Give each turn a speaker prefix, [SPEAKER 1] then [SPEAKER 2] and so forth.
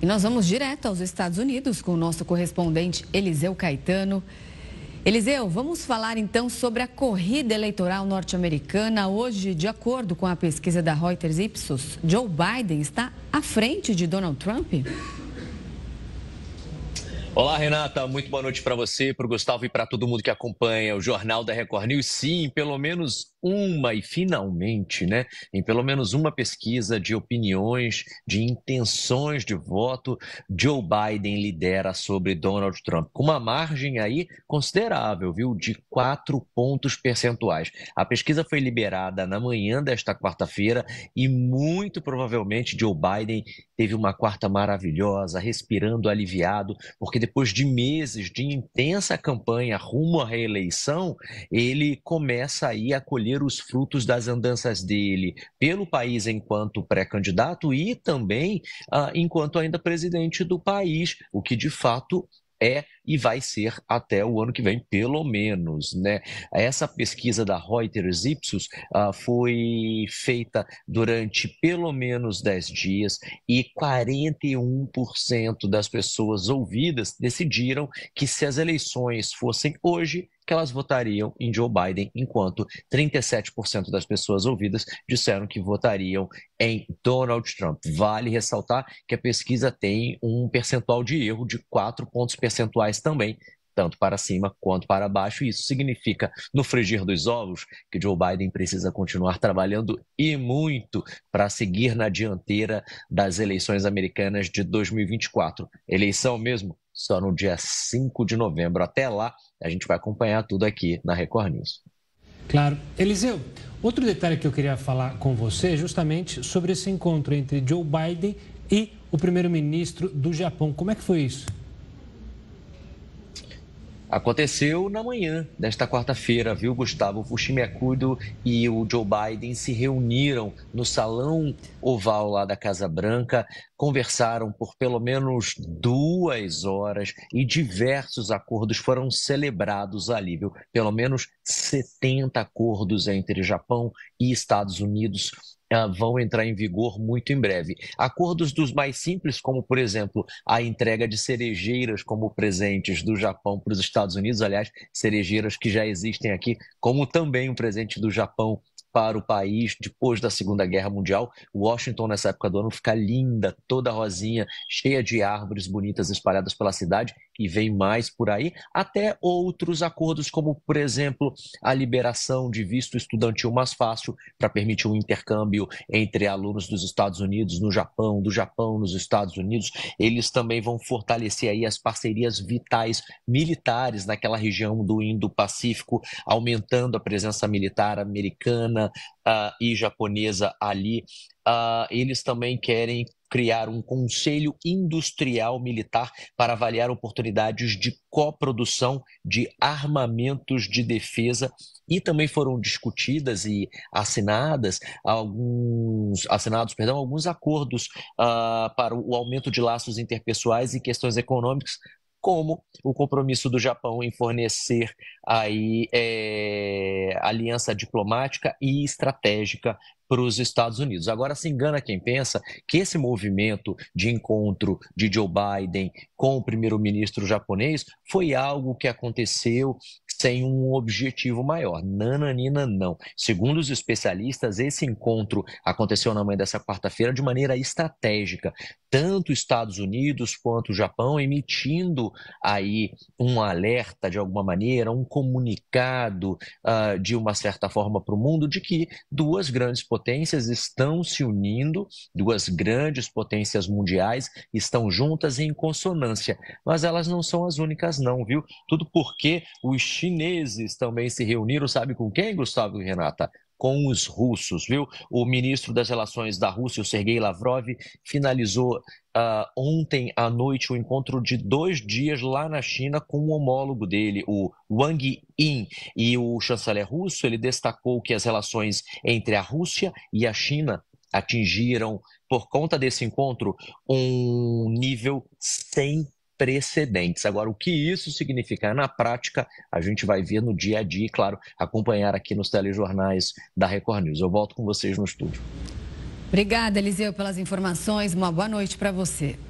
[SPEAKER 1] E nós vamos direto aos Estados Unidos com o nosso correspondente Eliseu Caetano. Eliseu, vamos falar então sobre a corrida eleitoral norte-americana. Hoje, de acordo com a pesquisa da Reuters Ipsos, Joe Biden está à frente de Donald Trump? Olá, Renata. Muito boa noite para você, para o Gustavo e para todo mundo que acompanha o Jornal da Record News. Sim, pelo menos uma, e finalmente, né? Em pelo menos uma pesquisa de opiniões, de intenções de voto, Joe Biden lidera sobre Donald Trump, com uma margem aí considerável, viu? De quatro pontos percentuais. A pesquisa foi liberada na manhã desta quarta-feira e muito provavelmente Joe Biden teve uma quarta maravilhosa, respirando aliviado, porque depois de meses de intensa campanha rumo à reeleição, ele começa aí a colher os frutos das andanças dele pelo país enquanto pré-candidato e também ah, enquanto ainda presidente do país, o que de fato é e vai ser até o ano que vem, pelo menos. Né? Essa pesquisa da Reuters Ipsos ah, foi feita durante pelo menos 10 dias e 41% das pessoas ouvidas decidiram que se as eleições fossem hoje, que elas votariam em Joe Biden, enquanto 37% das pessoas ouvidas disseram que votariam em Donald Trump. Vale ressaltar que a pesquisa tem um percentual de erro de 4 pontos percentuais também, tanto para cima quanto para baixo. Isso significa, no frigir dos ovos, que Joe Biden precisa continuar trabalhando e muito para seguir na dianteira das eleições americanas de 2024. Eleição mesmo só no dia 5 de novembro. Até lá, a gente vai acompanhar tudo aqui na Record News. Claro. Eliseu, outro detalhe que eu queria falar com você é justamente sobre esse encontro entre Joe Biden e o primeiro-ministro do Japão. Como é que foi isso? Aconteceu na manhã desta quarta-feira, viu, Gustavo? O Fuximecudo e o Joe Biden se reuniram no salão oval lá da Casa Branca, conversaram por pelo menos duas horas e diversos acordos foram celebrados ali, viu? Pelo menos 70 acordos entre Japão e Estados Unidos ah, vão entrar em vigor muito em breve. Acordos dos mais simples, como por exemplo a entrega de cerejeiras como presentes do Japão para os Estados Unidos, aliás, cerejeiras que já existem aqui, como também um presente do Japão para o país depois da Segunda Guerra Mundial. Washington, nessa época do ano, fica linda, toda rosinha, cheia de árvores bonitas espalhadas pela cidade e vem mais por aí, até outros acordos, como, por exemplo, a liberação de visto estudantil mais fácil para permitir um intercâmbio entre alunos dos Estados Unidos no Japão, do Japão nos Estados Unidos. Eles também vão fortalecer aí as parcerias vitais militares naquela região do Indo-Pacífico, aumentando a presença militar americana uh, e japonesa ali, uh, eles também querem criar um conselho industrial militar para avaliar oportunidades de coprodução de armamentos de defesa e também foram discutidas e assinadas alguns assinados perdão alguns acordos uh, para o aumento de laços interpessoais e questões econômicas como o compromisso do Japão em fornecer aí, é, aliança diplomática e estratégica para os Estados Unidos. Agora se engana quem pensa que esse movimento de encontro de Joe Biden com o primeiro-ministro japonês foi algo que aconteceu sem um objetivo maior. Nananina, não. Segundo os especialistas, esse encontro aconteceu na manhã dessa quarta-feira de maneira estratégica. Tanto Estados Unidos quanto o Japão emitindo aí um alerta de alguma maneira, um comunicado uh, de uma certa forma para o mundo de que duas grandes potências estão se unindo, duas grandes potências mundiais estão juntas em consonância. Mas elas não são as únicas, não, viu? Tudo porque o China chineses também se reuniram, sabe com quem, Gustavo e Renata? Com os russos, viu? O ministro das Relações da Rússia, o Sergei Lavrov, finalizou uh, ontem à noite o um encontro de dois dias lá na China com o um homólogo dele, o Wang Yi. E o chanceler russo ele destacou que as relações entre a Rússia e a China atingiram, por conta desse encontro, um nível sem precedentes. Agora, o que isso significa na prática, a gente vai ver no dia a dia e, claro, acompanhar aqui nos telejornais da Record News. Eu volto com vocês no estúdio. Obrigada, Eliseu, pelas informações. Uma boa noite para você.